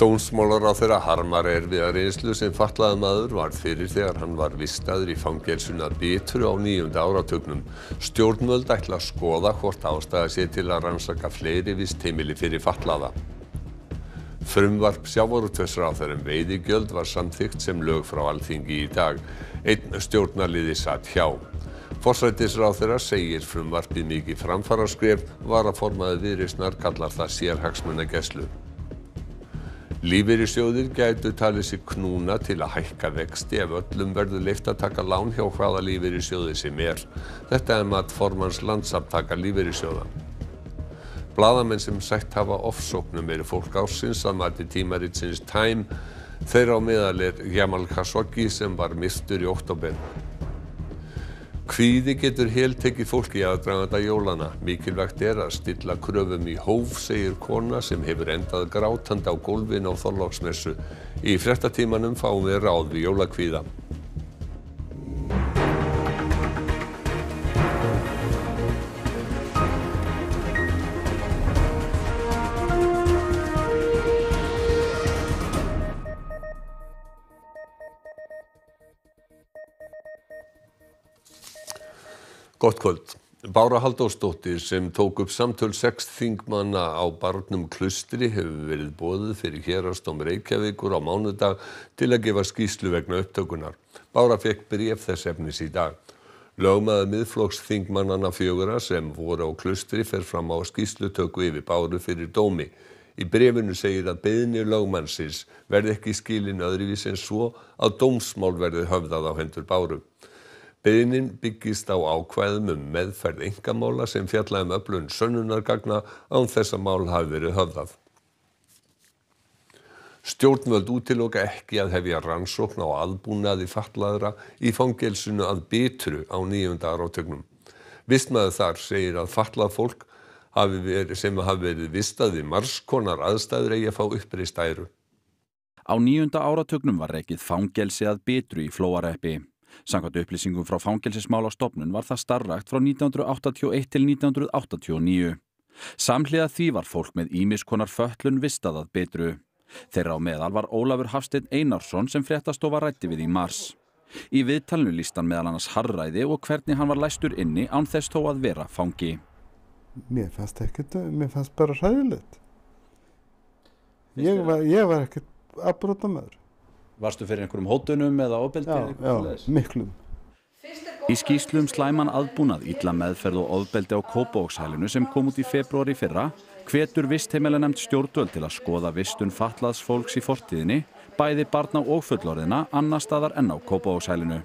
dómsmálaráðherra harmar erfiða reynslu sem fatlaður maður varð fyrir þegar hann var vistaður í fangelsuna Bitru á níunda áratugnum. Stjórnvöld ætla að skoða hvort ástæða sé til að rannsaka fleiri vist heimili fyrir fatlaða. Frumvarp sjávarútveðsráðherrum veiðigjöld var samþygt sem lög frá alþingi í dag. Einn stjórnarliði satt hjá. Forsætisráþurra segir frumvarpið mikið framfara skref var að formaði viðreysnar kallar það sérhagsmunna geslu lífeyrissjóðir gætu talið sig knúna til að hækka vexti ef öllum verður leyft að taka lán hjá hvaða lífeyrissjóði sem er þetta er mat formanns Landssamtaka lífeyrissjóða Blaðamenn sem sætt hafa ofsóknum eru fólk ásins að mati tímaritsins Time þeirra á meðal er Jamal Khashoggi sem var mistur í oktober kvíði getur heltekið fólk í aðdraganda jólanna mikilvægt er að stilla kröfum í hóf segir kona sem hefur endað grátandi á gólfinu á Þorláksmessu í fréttatímanum fáum við ráð við jólakvíða gott kvöld Bára Halldórsdóttir sem tók upp samtöl sex þingmanna á barnum Klaustri hefur verið boðið fyrir hérastóm Reykjavíkur á mánudag til að gefa skýslu vegna upptökunar. Bára fekk bref þess efnis í dag. Lögmaðið miðflóks þingmannana fjögura sem voru á Klaustri fer fram á skýslutöku yfir Báru fyrir dómi. Í brefinu segir að beðinir lögmannsins verði ekki skilin öðruvís en svo að dómsmál verði höfðað á hendur Báru beiðnin byggist á ákvæðum um meðferð einkamála sem fjalla um öflun sönnunargagna án þess að mál hafi verið höfðað stjórnvöld útiloka ekki að hefja rannsókn á albúnaði fatlaðra í fangelsinu að bitru á nýjunda áratögnum vistmaður þar segir að fatlað fólk verið, sem hafi verið vistað í margskonar aðstæður eigi að fá uppreist æru Á nýjunda áratögnum var reikið fangelsi að bitru í flóareppi samkvæmt upplýsingum frá Fangelsismálastofnun var það starfrækt frá 1981 til 1989 samhliða því var fólk með ímiskonar föllun vistað að betru þeirra á meðal var Ólafur Hafstein Einarsson sem fréttastofa rætti við í mars í viðtalnu lístan meðal annars harræði og hvernig hann var læstur inni án þess þó að vera fangi Mér fannst ekkert, mér fannst bara ræðilegt Ég var, var ekkert afbróta maður Varstu fyrir einhverjum hótunum eða ofbeldi? Já, já miklum. Í skýslu um slæman aðbúnað, illa meðferð og ofbeldi á Kópavókshælinu sem kom út í februari fyrra hvetur vistheimæla nefnd stjórnvöld til að skoða vistun fallaðs fólks í fortíðinni, bæði barna og fullorðina annar staðar enn á Kópavókshælinu.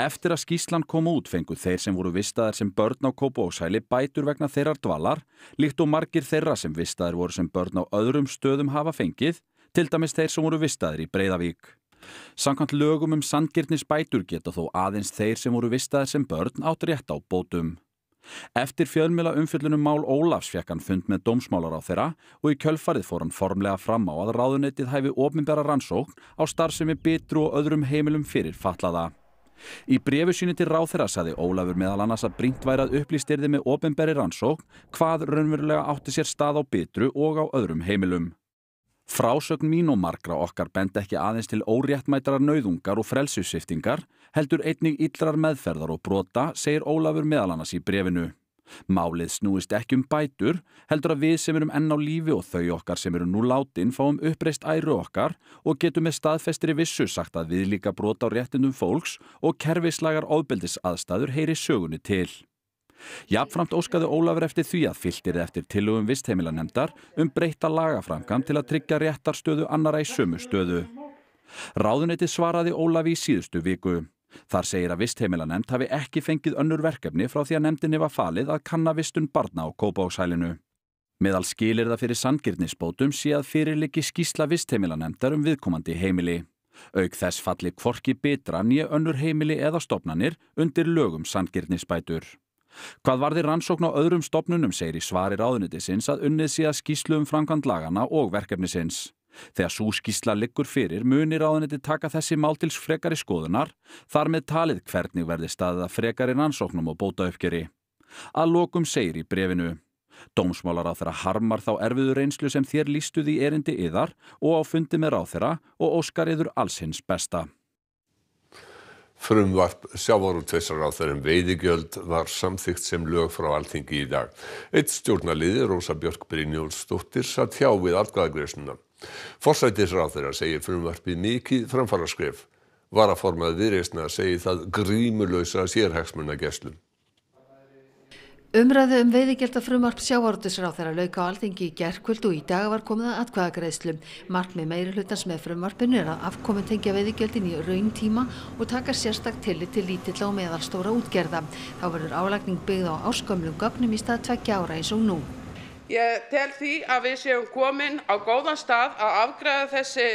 Eftir að skýslan koma út fengu þeir sem voru vistaðar sem börn á Kópavókshæli bætur vegna þeirrar dvalar, líkt og margir þeirra sem vistaðar voru sem börn á öðrum stöðum hafa fengið, til dæmis þeir sem voru vistaðir í Breiðavík. Samkvæmt lögum um sanngirnisbætur geta þó aðeins þeir sem voru vistaðir sem börn átt rétt á bótum. Eftir fjölmjöla umfyllunum mál Ólafs fekk hann fund með dómsmálar á þeirra og í kjölfarið fór hann formlega fram á að ráðunetið hæfi ofinbæra rannsókn á starfsemi bitru og öðrum heimilum fyrir fallaða. Í brefu síni til ráðherra saði Ólafur meðal annars að brínt væri að upplýstirði með ofinbæri rannsókn hvað raunverulega átti sér stað á bitru og á öðrum heimilum. Frásögn mín og margra okkar benda ekki aðeins til óréttmætrar nauðungar og frelsissviftingar, heldur einnig illrar meðferðar og brota, segir Ólafur meðal annars í brefinu. Málið snúist ekki um bætur, heldur að við sem erum enn á lífi og þau okkar sem eru nú látin fáum uppreist æru okkar og getum með staðfestri vissu sagt að við líka brota á réttindum fólks og kerfislagar ofbeldis aðstæður heyri sögunni til jafnframt óskaði Ólafur eftir því að fylgt yrði eftir tillögum vistheimilanefndar um breytta lagaframkvæmd til að tryggja réttarstöðu annarra í sömu stöðu ráðuneytið svaraði Ólafi í síðustu viku þar segir að vistheimilanefnd hafi ekki fengið önnur verkefni frá því að nefndinni var falið að kanna vistun barna á Kópáshælinu meðal skilir það fyrir sangirnisbótum sé að fyrirliki skísla vistheimilanefndar um viðkomandi heimili auk þess falli kvorki bitra nýja önnur heimili eða stopnanir undir lögum sangirnisbætur hvað varði rannsókn á öðrum stofnunum segir í svari ráðuneytisins að unnið sé að skýrslu um framkvæmd laganna og verkefnisins þegar sú skýrsla liggur fyrir muni ráðuneyti taka þessi mál til frekari skoðunar þar með talið hvernig verði staðið að frekari rannsóknum og bóta uppgjöri að lokum segir í brefinu Dómsmálar á þeirra harmar þá erfiðu reynslu sem þér lístuð í erindi yðar og á fundi með ráð þeirra og óskar yður allsins besta. Frumvarp sjávarútveisraráþur um veiðigjöld var samþygt sem lög frá Alþingi í dag. Eitt stjórnarliði, Rósa Björk Brynjólfsdóttir, satt hjá við atkvæðagreysuna. Forsætisráþur að segja frumvarpi mikið framfarraskref. Varaformað viðreysna segi það grímulösa sérhegsmunna gesslum. Umræðu um veiðigjölda frumarp sjávarútisráð þeirra lauka á alþingi í gerðkvöld og í dag var komið að atkvæðagreðslum. Markmið meiri hlutans með frumarpinu er að afkomin tengja veiðigjaldin í raun tíma og taka sérstak tillit til lítilla og meðalstóra útgerða. Þá verður álagning byggð á áskömmlum gögnum í stað tveggja ára eins og nú. Ég tel því að við séum komin á góðan stað að afgræða þessi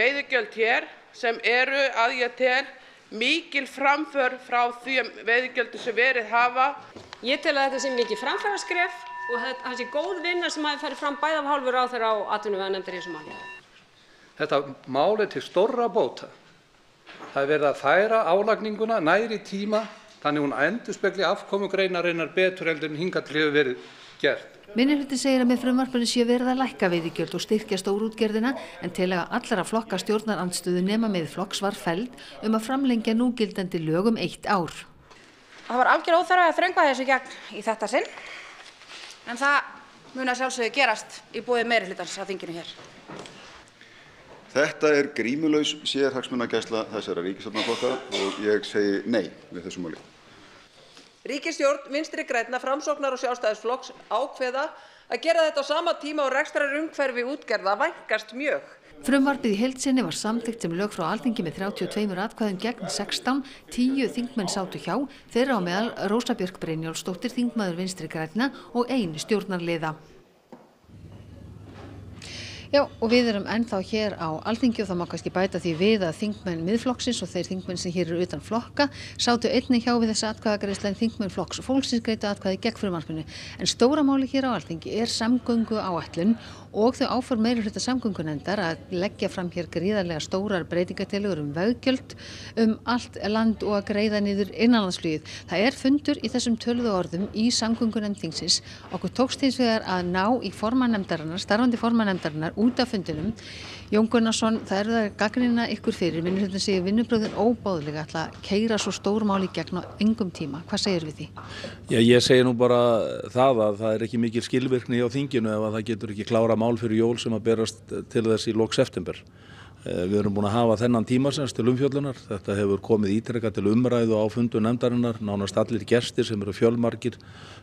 veiðigjöld hér sem eru að ég tel mikil framför frá því að um veiðgjöldum sem verið hafa. Ég tel að þetta sé mikið framfæraskref og það sé góð vinna sem hafi færið fram bæða af hálfur á þeirra á atvinnuveganendur í þessu máli. Þetta máli til stórra bóta. Það er verið að færa álagninguna næri tíma þannig hún endur spekli afkomugreinarinnar betur heldur en hinga til hefur verið gert. Minnihundi segir að með frumvarpunni sé verið að lækka veiðigjöld og styrkja stórútgerðina en til að allra flokka stjórnarandstöðu nema með flokks var feld um að framlengja núgildandi lög um eitt ár. Það var algjör óþarfið að þröngva þessu gegn í þetta sinn en það mun að sjálfsögðu gerast í búið meiri hlutans á þinginu hér. Þetta er grímulöys sérhagsmunagæsla þessara ríkisöfnaflokka og ég segi nei við þessu máli. Ríkistjórn, vinstri grætna, framsóknar og sjálfstæðisflokks ákveða að gera þetta á sama tíma og rekstrarumhverfi útgerða vænkast mjög. Frumvarpið í heilsinni var samþygt sem lög frá alþingi með 32 atkvæðum gegn 16, 10 þingmenn sátu hjá, þeirra á meðal Rósabjörg Brynjólfsdóttir, þingmaður vinstri grætna og ein stjórnarliða. Já, og við erum ennþá hér á Alþingi og það má kannski bæta því við að þingmenn miðflokksins og þeir þingmenn sem hér eru utan flokka sátu einni hjá við þessi atkvæðagreysla en þingmenn flokks fólksins greitu atkvæði gegn frumarfinu. En stóra máli hér á Alþingi er samgöngu áallin og þau áfór meira hluta samgöngunendar að leggja fram hér gríðarlega stórar breytingateilugur um vöggjöld um allt land og að greiða niður innanlandsflugið. Það er fundur í þessum töluðu orðum í samgöngunemdingsins. Okkur tókst hins vegar að ná í formanemdarinnar, starfandi formanemdarinnar út af fundinum Jón Gunnarsson, það eru það gagnina ykkur fyrir, minnir þetta séu vinnubröðin óbáðilega ætla að keira svo stórmáli gegn á engum tíma, hvað segir við því? Já, ég segi nú bara það að það er ekki mikil skilvirkni á þinginu ef að það getur ekki klára mál fyrir jól sem að berast til þess í lóks september Eh, við erum búin að hafa þennan tímarsens til umfjöldunar. Þetta hefur komið ítrekka til umræðu á fundu nefndarinnar, nánast allir gestir sem eru fjölmarkir,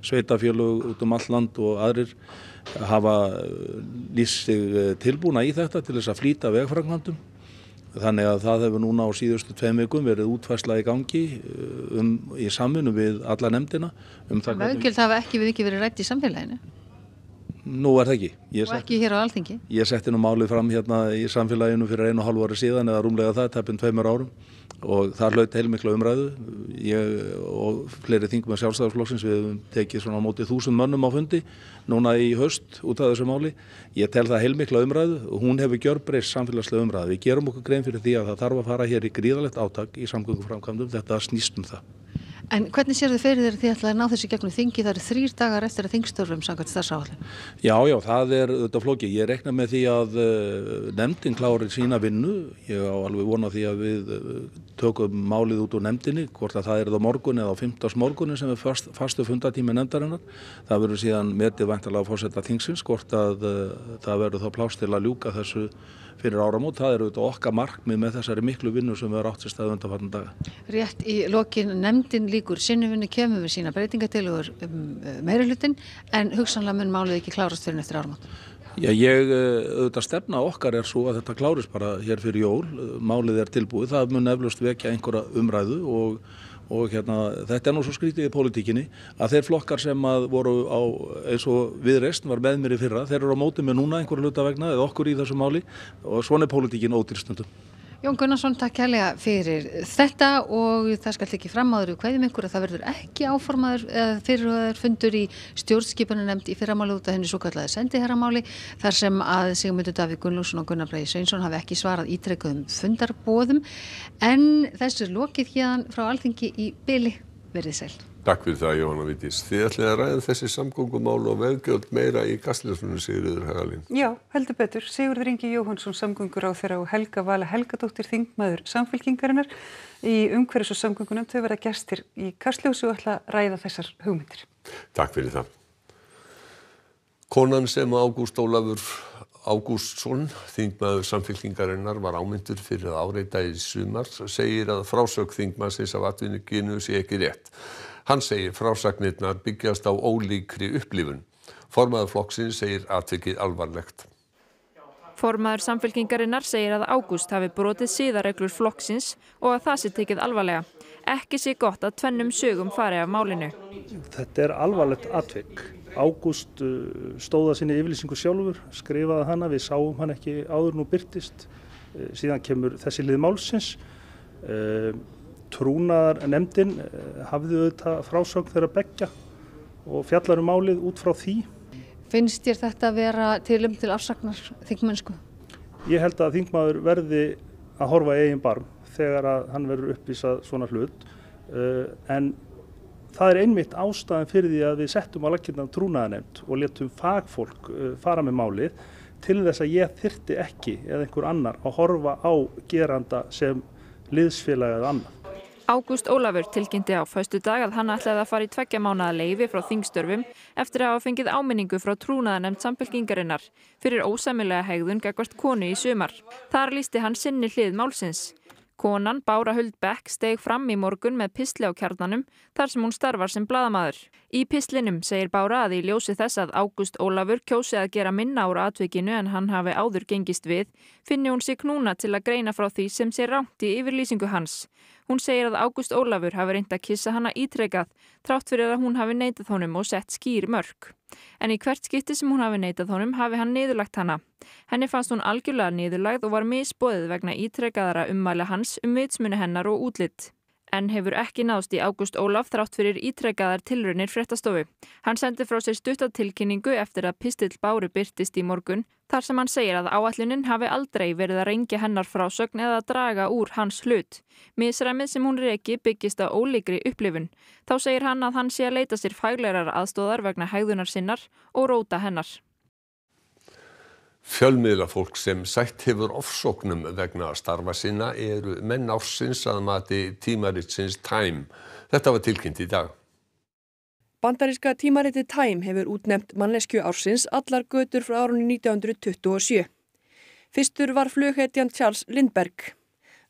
sveitafjölug út um all land og aðrir eh, hafa eh, líst sig tilbúna í þetta til þess að flýta vegfragmandum. Þannig að það hefur núna á síðustu tveim vikum verið útfæsla í gangi um, í samfunum við alla nefndina. Um Vöngjöld hafa ekki við ekki verið rætt í samfélaginu? Nú er það ekki. Ég og ekki hér á alþingi? Ég setti nú málið fram hérna í samfélaginu fyrir einu og halvu ári síðan eða rúmlega það, tæpum tveimur árum og það hlaut heilmikla umræðu ég, og fleiri þingum af sjálfstæðarflokksins við hefum tekið svona á mótið þúsund mönnum á fundi núna í höst út af þessu máli. Ég tel það heilmikla umræðu og hún hefur gjörbreyst samfélagslega umræðu. Við gerum okkur grein fyrir því að það þarf að fara hér í gríðalegt átak í samgönguframkvæmdum þetta snýstum það. En hvernig sér þið fyrir þér því að það er náð þessi gegnum þingi, það eru þrýr dagar eftir að þingstörfum samkvæmt starfsáhaldin? Já, já, það er þetta flóki. Ég rekna með því að uh, nefndin klárið sína vinnu, ég á alveg vona því að við uh, tökum málið út úr nefndinni, hvort að það er þá morgun eða á 15. morgunin sem er fast, fastu fundatími nefndarinnar. Það verður síðan metið vantalega að fórsetta þingsins, hvort að uh, það verður þá plást til að ljúka þessu fyrir áramót. Það eru þetta okkar markmið með þessari miklu vinnu sem við erum átt sér staðu undanfarnu daga. Rétt í lokin nefndin líkur sinnuvinni kemur við sína breytingatilur um eh, meirulutin en hugsanlega mun málið ekki klárast fyrir eftir áramót. Já, ég, þetta eh, stefna okkar er svo að þetta klárist bara hér fyrir jól. Málið er tilbúið. Það mun eflust vekja einhverja umræðu og og hérna, þetta er nú svo skrítið í pólitíkinni að þeir flokkar sem að voru á, eins og viðreist var með mér í fyrra, þeir eru á móti með núna einhverju luta vegna eða okkur í þessu máli og svona er pólitíkin ódýrstundum. Jón Gunnarsson, takk kærlega fyrir þetta og það skal ekki framáður í hverjum ykkur að það verður ekki áformaður fyrir að það er fundur í stjórnskipunum nefnd í fyrramáli út af henni svo kallaði sendiherramáli þar sem að Sigmundur Davík Gunnlússon og Gunnar Brei Sveinsson hafi ekki svarað ítrekkuðum fundarbóðum en þessu er lokið hérna frá alþingi í byli verið sæl. Takk fyrir það Jóhanna Vítis. Þið ætlaði að ræða um þessi samgöngumál og veðgjöld meira í gastljósunum Sigurður Hagalín. Já, heldur betur. Sigurður Ingi Jóhannsson samgöngur á þeirra og Helga Vala Helgadóttir Þingmaður samfélkingarinnar í umhverjus og samgöngunum. Þau verða gæstir í gastljósu og ætla að ræða þessar hugmyndir. Takk fyrir það. Konan sem Ágúst Ólafur Ágústsson, þingmaður samfélkingarinnar, var ámyndur fyrir að áreita í sumar, segir að frásökþingmaðsins af atvinnuginu sé ekki rétt hann segir frásagnirnar byggjast á ólíkri upplifun formaður flokksins segir atvikið alvarlegt formaður Samfylkingarinnar segir að Ágúst hafi brotið síðarreglur flokksins og að það sé tekið alvarlega ekki sé gott að tvennum sögum fari af málinu þetta er alvarlegt atvik Ágúst uh, stóða sinni yfirlýsingu sjálfur, skrifaði hana, við sáum hann ekki áður nú byrtist, uh, síðan kemur þessi lið málsins. Uh, trúnaðar nefndin eh, hafði þetta frásögn þeirra begja og fjallar um málið út frá því. Finnst ég þetta að vera tilum til afsagnar þingmennsku? Ég held að þingmaður verði að horfa eigin barm þegar að hann verður uppvísað svona hlut eh, en það er einmitt ástæðan fyrir því að við settum á lakirna trúnaðanemnd og letum fagfólk eh, fara með málið til þess að ég þyrti ekki eða einhver annar að horfa á geranda sem liðsfélagið annar ágúst Ólafur tilkynnti á föstudag að hann ætlaði að fara í tveggja mánaða leyfi frá þingstörfum eftir að hafa fengið áminningu frá trúnaðarnefnd Samfylkingarinnar fyrir ósæmilega hegðun gagvart konu í sumar þar lísti hann sinni hlið málsins Konan Bára Huldbekk steg fram í morgun með pistli á kjarnanum þar sem hún starfar sem bladamadur. Í pistlinum segir Bára að í ljósi þess að Ágúst Ólafur kjósi að gera minna ára atveikinu en hann hafi áður gengist við, finni hún sig núna til að greina frá því sem sé rámt í yfirlýsingu hans hún segir að Ágúst Ólafur hafi reynt að kyssa hana ítrekað trátt fyrir að hún hafi neitað honum og sett skýr mörg. En í hvert skipti sem hún hafi neitað honum hafi hann niðurlagt hana. Henni fannst hún algjörlega niðurlagð og var misbóðið vegna ítrekaðara ummæla hans um vitsmunu hennar og útlitt enn hefur ekki náðst í Ágúst Ólaf þrátt fyrir ítrekaðar tilraunir fréttastofu. Hann sendi frá sér stuttatilkynningu eftir að Pistill Báru byrtist í morgun þar sem hann segir að áallunin hafi aldrei verið að reyngja hennar frásögn eða draga úr hans hlut. Mísræmið sem hún reyki byggist á ólíkri upplifun. Þá segir hann að hann sé að leita sér fæglegar aðstóðar vegna hægðunar sinnar og róta hennar fjölmiðlafólk sem sætt hefur ofsóknum vegna starfa sinna eru menn ársins að mati tímaritsins Time. Þetta var tilkynnt í dag. Bandaríska tímariti Time hefur útnefnt mannesku ársins allar götur frá árunni 1927. Fyrstur var flughetjan Charles Lindbergh.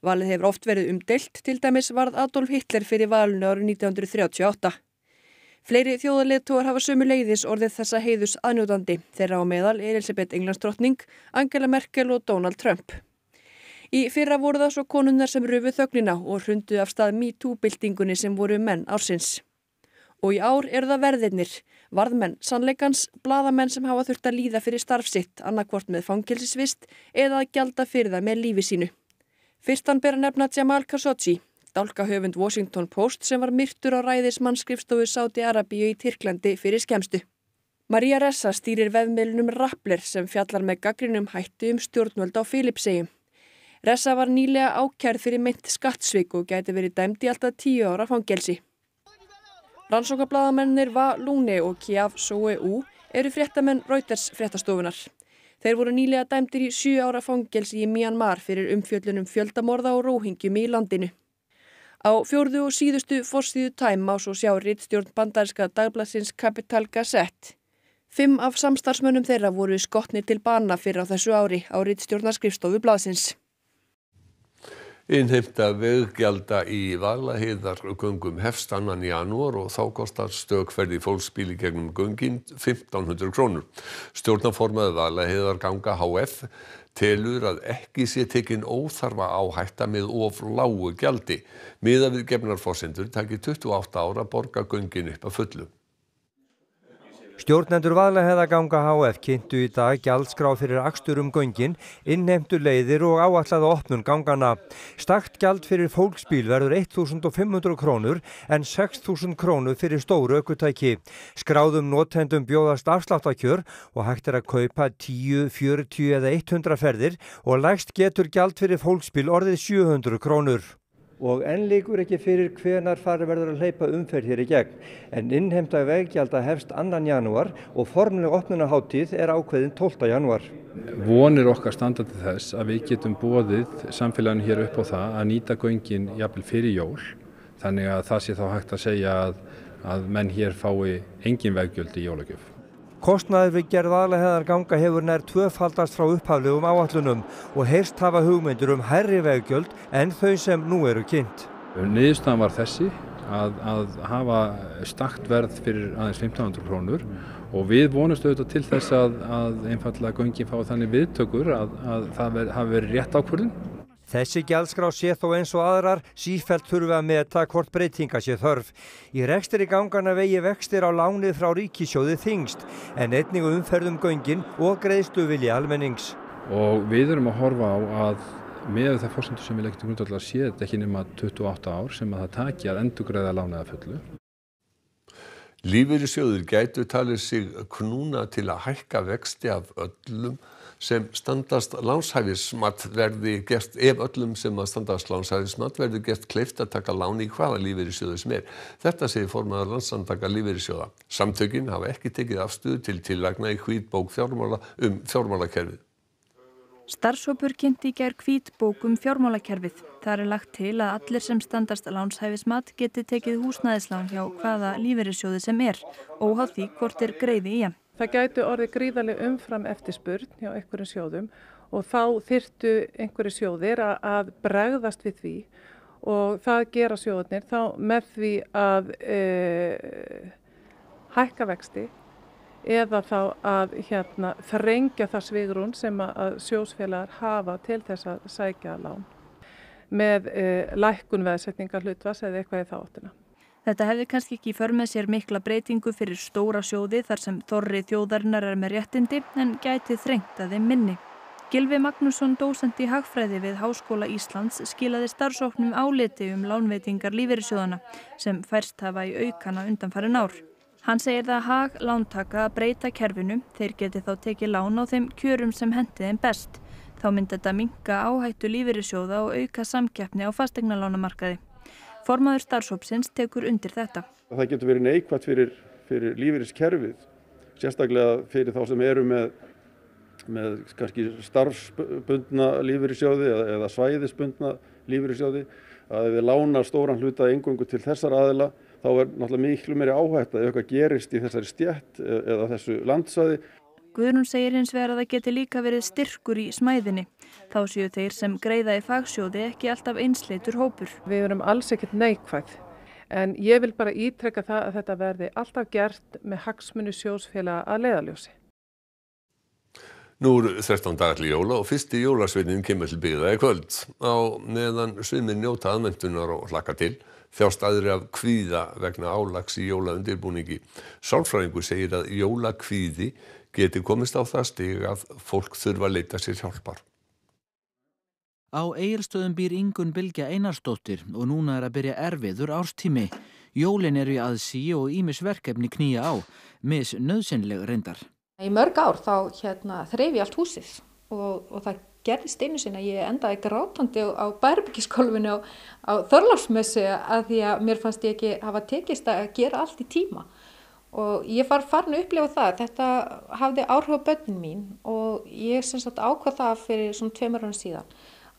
Valið hefur oft verið umdelt, til dæmis varð Adolf Hitler fyrir valinu árið 1938 fleiri þjóðarleiðtogar hafa sömuleiðis orðið þessa heiðurs aðnjótandi þeirra á meðal Elisabeth Englandsdrottning Angela Merkel og Donald Trump Í fyrra voru það svo konunnar sem rufu þögnina og hrundu af stað MeToo-bildingunni sem voru menn ársins Og í ár eru það verðirnir varðmenn sannleikans, bladamenn sem hafa þurft að líða fyrir starfsitt annarkvort með fangilsisvist eða að gjalda fyrir það með lífi sínu Fyrstan ber að nefna Jamal Khashoggi dálkahöfund Washington Post sem var myrtur á ræðis mannskrifstofu Sáti-Arabíu í Tyrklandi fyrir skemstu. Maria Ressa stýrir veðmeilunum Rappler sem fjallar með gaggrinum hættu um stjórnvöld á Filipsegum. Ressa var nýlega ákjærð fyrir mynd skattsvík og gæti verið dæmd í alltaf tíu ára fangelsi. Rannsókablaðamennir Va Lúni og Kjaf Soe U eru fréttamenn Rauters fréttastofunar. Þeir voru nýlega dæmdir í 7 ára fangelsi í Myanmar fyrir umfjöllunum fjöldamorða og róhingjum í landinu á fjórðu og síðustu forsíðu Time má svo sjá rittstjórn bandarinska dagblaðsins Capital Gazette. Fimm af samstarfsmönnum þeirra voru skotni til bana fyrir á þessu ári á rittstjórnarskrifstofu blaðsins. Innheimta veðgjalda í Valaheðargöngum hefst annan janúar og þá kostar stökferði fólksbíli gegnum göngin 1500 krónur. Stjórnaformaði Valaheðarganga HF telur að ekki sé tekin óþarfa áhætta með of lágu gjaldi miðað við gefnar forsendur taki tuttugu og átta ár að borga göngin upp að fullu Stjórnendur vaðleheðaganga HF kynntu í dag gjaldskrá fyrir akstur um göngin, innhemtu leiðir og áallaða opnun gangana. Stakt gjald fyrir fólksbíl verður 1.500 krónur en 6.000 krónur fyrir stóru aukutæki. Skráðum notendum bjóðast afsláttakjör og hægt er að kaupa 10, 40 eða 100 ferðir og lægst getur gjald fyrir fólksbíl orðið 700 krónur og enn líkur ekki fyrir hvenar farið verður að leipa umferð hér í gegn. En innhemta veggjald að hefst 2. janúar og formleg opnunaháttíð er ákveðin 12. janúar. Vonir okkar standa til þess að við getum bóðið samfélaginu hér upp á það að nýta göngin jafnvel fyrir jól. Þannig að það sé þá hægt að segja að, að menn hér fái engin veggjald í jólagjöf. Kostnaðið við gerð aðlæðheðar ganga hefur nær tvöfaldast frá upphaflegum áallunum og heyrst hafa hugmyndur um herri vegjöld en þau sem nú eru kynnt. Niðurstaðan var þessi að, að hafa stakt verð fyrir aðeins 1500 krónur og við vonumstu auðvitað til þess að, að einfallega göngi fá þannig viðtökur að, að það hafi verið rétt ákvörðin. Þessi gjaldskrá sé þó eins og aðrar sífælt þurfa að meta hvort breytinga sé þörf. Í rekstir í gangana vegi vextir á lánið frá ríkisjóði þingst en einningu umferðum göngin og greiðstu vilja almennings. Og við erum að horfa á að með það fórsöndu sem við leggjum til grundvallar sé þetta ekki nema 28 ár sem að það taki að endur greiða lánaða fullu. Lífeyrisjóður gætu talið sig knúna til að hækka vexti af öllum sem standast lánshæfismat verði gert, ef öllum sem að standast lánshæfismat verði gert kleift að taka lán í hvaða lífeyrissjóðu sem er. Þetta segir formadur landsandaka lífeyrissjóða. Samtökin hafa ekki tekið afstuðu til tillagna í hvítbók fjármála um fjármálakerfið. Starfsópur kynnt í gerð hvítbók um fjármálakerfið. Það er lagt til að allir sem standast lánshæfismat geti tekið húsnæðislán hjá hvaða lífeyrissjóðu sem er, óháð því hvort er greiði í hann. Það gæti orðið gríðarlega umfram eftirspurn hjá einhverjum sjóðum og þá þyrtu einhverju sjóðir að bregðast við því og það gera sjóðunir þá með því að e, hækka vexti eða þá að hérna, þrengja það svigrún sem að sjósfélagar hafa til þess að sækja lán með e, lækkun veðsetningar hlutvas eða eitthvað í þáttina þetta hefði kannski ekki í för með sér mikla breytingu fyrir stóra sjóði þar sem þorri þjóðarinnar er með réttindi en gæti þrengt að þeim minni Gylfi Magnússon dósent í hagfræði við Háskóla Íslands skilaði starfsóknum áliti um lánveitingar lífeyrissjóðana sem færst hafa í aukana undanfærin ár Hann segir það hag lántaka að breyta kerfinu, þeir geti þá tekið lán á þeim kjörum sem hendið einn best. Þá myndi þetta minga áhættu lífeyrissjóða og auka samkeppni á fastegnalánamarkaði formaður starfshópsins tekur undir þetta það getur verið neikvætt fyrir fyrir lífeyriskerfið sérstaklega fyrir þá sem eru með með kannski starfsbundna lífeyrissjóði eða svæðisbundna lífeyrissjóði að ef við lána stóran hluta engungu til þessar aðila þá er náttúrulega miklu meiri áhætt að eitthvað gerist í þessari stjætt e, eða þessu landsæði Guðrún segir hins vegar að það geti líka verið styrkur í smæðinni. Þá séu þeir sem greiða í fagsjóði ekki alltaf einsleitur hópur. Við erum alls ekkert neikvæð en ég vil bara ítrekka það að þetta verði alltaf gert með hagsmunni sjósfélag að leiðaljósi. Nú eru 13 dagar til jóla og fyrsti jólasveitnin kemur til byggðaði kvöld. Á meðan svimir njóta aðmyndunar og hlaka til, þjást aðri af kvíða vegna álags í jólaundirbúningi. Sálfræðingu segir að jólakvíði geti komist á það stig að fólk þurfa að leita sér hjálpar. Á eigilstöðum býr yngun Bilgja Einarstóttir og núna er að byrja erfiður árstími. Jólin eru í aðsí og ímisverkefni knýja á, mis nöðsynleg reyndar. Í mörg ár þá hérna, þreyfi allt húsið og, og það gerðist einu sinna. Ég endaði grátandi á bærbyggiskólfinu á, á þörláfsmessu að því að mér fannst ég ekki hafa tekist að gera allt í tíma og ég var farin að upplifa það þetta hafði áhrif á börnin mín og ég sem sagt ákvað það fyrir svona tveimur hann síðan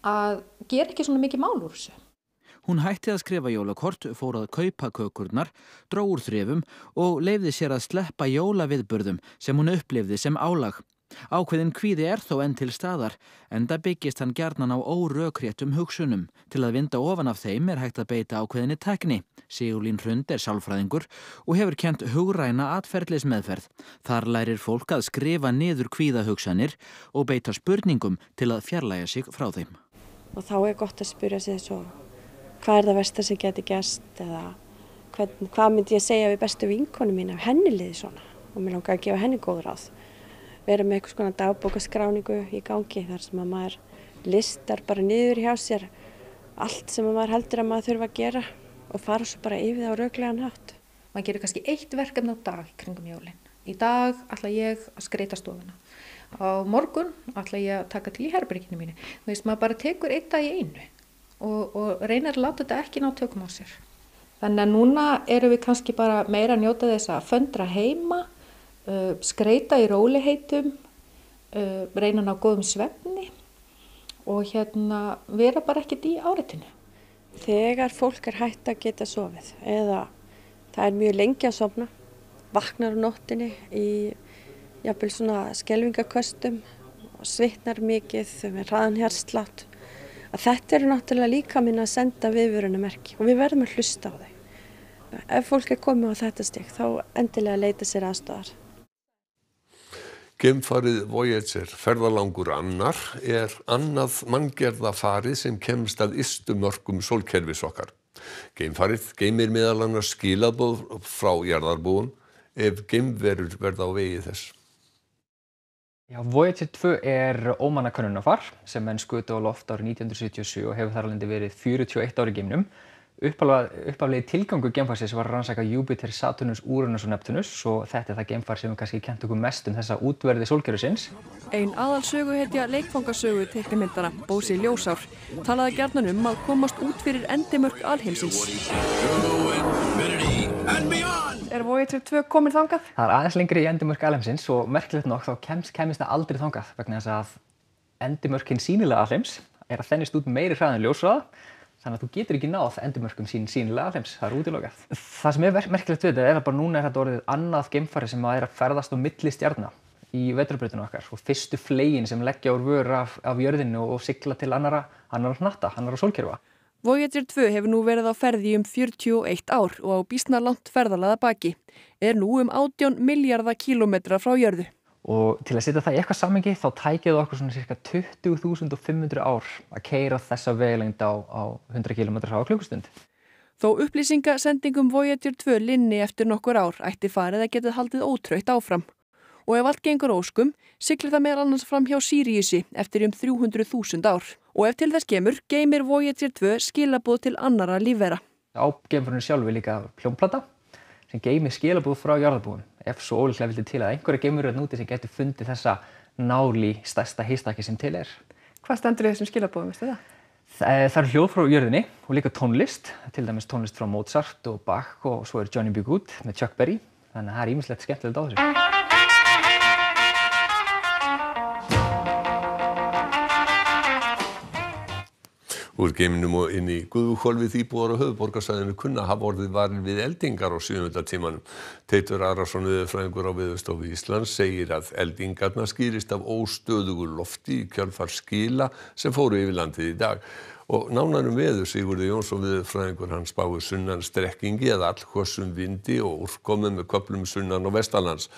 að gera ekki svona mikið mál úr þessu Hún hætti að skrifa jólakort, fór að kaupa kökurnar, drá úr þrefum og leifði sér að sleppa jólaviðburðum sem hún upplifði sem álag. Ákveðin kvíði er þó enn til staðar en það byggist hann gerðnan á órökréttum hugsunum. Til að vinda ofan af þeim er hægt að beita ákveðinni tekni. Sigurlín Hrund er sálfræðingur og hefur kent hugræna atferðlismeðferð. Þar lærir fólk að skrifa niður kvíðahugsanir og beita spurningum til að fjarlæga sig frá þeim. Og þá er gott að spyrja sig þessu hvað er það versta sem getur gæst eða hvern, hvað myndi ég segja við bestu vinkonu mín af henni liði svona og mér langar að gefa henni góð ráð vera með einhvers konar dagbókaskráningu í gangi þar sem að maður listar bara niður hjá sér allt sem maður heldur að maður þurfa að gera og fara svo bara yfir það á rauglegan hátt. Maður gerir kannski eitt verkefni á dag kringum jólinn. Í dag ætla ég að skreita stofuna. Á morgun ætla ég að taka til í herbygginu mínu. Þú veist, maður bara tekur eitt dag í einu og, og reynir að láta þetta ekki ná tökum á sér. Þannig að núna eru við kannski bara meira að njóta þess að föndra heima uh, eh, skreita í róliheitum, uh, eh, reyna ná góðum svefni og hérna vera bara ekkert í áreitinu. Þegar fólk er hægt að geta sofið eða það er mjög lengi að sofna, vaknar á nóttinni í jafnvel svona skelvingaköstum og svitnar mikið með hraðan hérslátt, að þetta eru náttúrulega líka minn að senda viðvörunumerki og við verðum að hlusta á þau. Ef fólk er komið á þetta stygg þá endilega leita sér aðstofar. Geimfarið Voyager, ferðalangur annar, er annað manngerðafarið sem kemst að ystumörkum sólkerfis okkar. Geimfarið geimir meðal annars skilabóð frá jarðarbúum ef geimverur verða á vegi þess. Já, Voyager 2 er ómannakönnunafar sem menn skutu á loft árið 1977 og hefur þar alveg verið 41 ári geimnum. Uppaflegi tilgangu geimfarsins var að rannsaka Júpiter, Saturnus, Uranus og Neptunus og þetta er það geimfar sem við kannski kentum okkur mest um þessa útverði sólkerfisins. Einn aðalsögu heitja leikfangasögu teiknimyndana, Bósi Ljósár, talaði gerðan um að komast út fyrir endimörk alheimsins. Er Voyager 2 komin þangað? Það er aðeins lengri í endimörk alheimsins og merkilegt nokk þá kems, kemist það aldrei þangað vegna þess að endimörkinn sínilega alheims er að þennist út meiri hraðan ljósraða Þannig að þú getur ekki náð endurmörkum sín sínilega aðheims, það er útilókað. Það sem er merkilegt við þetta er að bara núna er þetta orðið annað geimfari sem að er að ferðast á milli stjarna í veturbrutinu okkar og fyrstu flegin sem leggja úr vöru af, af jörðinu og sigla til annara, annara natta, annara sólkerfa. Voyager 2 hefur nú verið á ferði um 41 ár og á bísnarlant ferðalaða baki er nú um 18 miljarda kílometra frá jörðu og til að setja það í eitthvað samengi þá tækjaði okkur svona cirka 20.500 ár að keira þessa veglengd á, á 100 km á klukkustund. Þó upplýsingasendingum Voyager 2 linni eftir nokkur ár ætti farið að geta haldið ótröytt áfram og ef allt gengur óskum syklir það meðal annars fram hjá Siriusi eftir um 300.000 ár og ef til þess gemur geymir Voyager 2 skilabúð til annara lífvera. Ágemfurinn sjálfi líka pljónplata sem geymir skilabúð frá jarðabúðum ef svo ólíklega vildi til að einhverja gemur hérna úti sem getur fundið þessa náli stærsta heistaki sem til er. Hvað stendur þið þessum skilabóðum, veistu það? Eh, það eru hljóð frá jörðinni og líka tónlist, til dæmis tónlist frá Mozart og Bach og svo er Johnny B. Goode með Chuck Berry, þannig að það er ímislegt skemmtilegt á þessu. Úr geiminum og inn í Guðvúkvolvið íbúar og höfuborgarsæðinu kunna hafa orðið varin við eldingar á 7. tímanum. Teitur Arason viðfræðingur á viðstofu Íslands segir að eldingarna skýrist af óstöðugur lofti í kjálfar skila sem fóru yfir landið í dag. Og nánarum veður Sigurði Jónsson við fræðingur hans báði sunnan strekkingi eða allkvössum vindi og úrkomið með köplum sunnan og vestalands.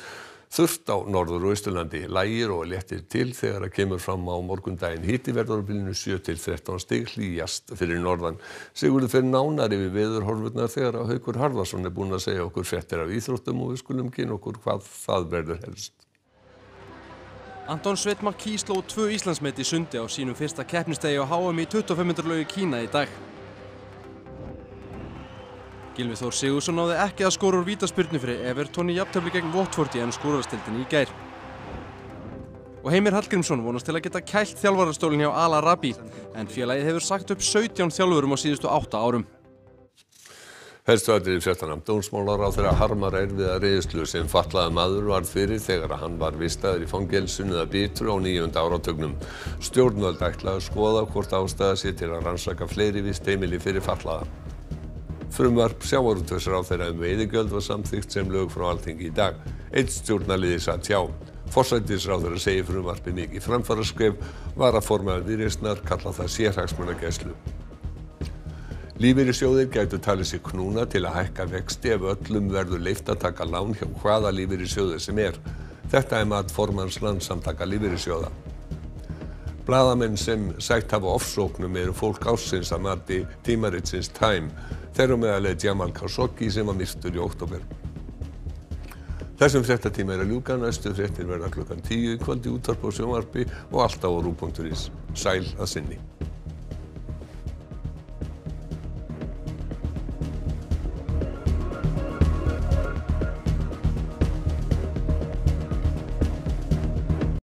Þurft á norður og austurlandi lægir og léttir til þegar að kemur fram á morgundaginn híti verður á bylinu 7-13 stig hlýjast fyrir norðan. Sigurður fyrir nánari við veðurhorfurnar þegar að Haugur Harðarsson er búin að segja okkur frettir af íþróttum og við skulum kynna okkur hvað það verður helst. Anton Svetmark Kí sló tvö Íslandsmet í sundi á sínum fyrsta keppnistegi á HM í 2500 lögu Kína í dag. Gilvið Þór Sigursson náði ekki að skóra úr vítaspyrnu fyrir Evertón í jafntöfli gegn Watford í enn skórarastildin í gær. Og Heimir Hallgrímsson vonast til að geta kælt þjálfararstólinn hjá Al Arabi en félagið hefur sagt upp 17 þjálfurum á síðustu 8 árum. Helstu aðrið í fjöldana. Dómsmálar á þeirra harmar erfiða reyðslu sem fallaða maður varð fyrir þegar hann var vistaður í fangelsunniða býtru á nýjönda áratögnum. Stjórnvöld ætlaði að skoða hvort ástæða sér til að rannsaka fleiri vist heimili fyrir fallaða. Frumvarp sjávarútvegsráþeirra um veiðigjöld var samþykkt sem lög frá Alþingi í dag. Eitt stjórnarliði satt hjá. Forsætisráþeirra segir frumvarpi mikið framfarraskref, varaformaður výrjusnar kalla það sérhagsmunagæslu. Lífeyrissjóðir gætu talið sér knúna til að hækka vexti ef öllum verður leift að taka lán hjá hvaða lífeyrissjóði sem er. Þetta er maður formans landsamtaka lífeyrissjóða. Blaðamenn sem sætt hafa ofsóknum eru fólk ársins að mati tímaritsins Time. Þeirra meðal er Jamal Khashoggi sem var myrtur í oktober. Þessum fréttatíma er að ljúka, næstu fréttir verða klukkan tíu í kvöldi útvarp og sjónvarpi og alltaf á rú.is. Sæl að sinni.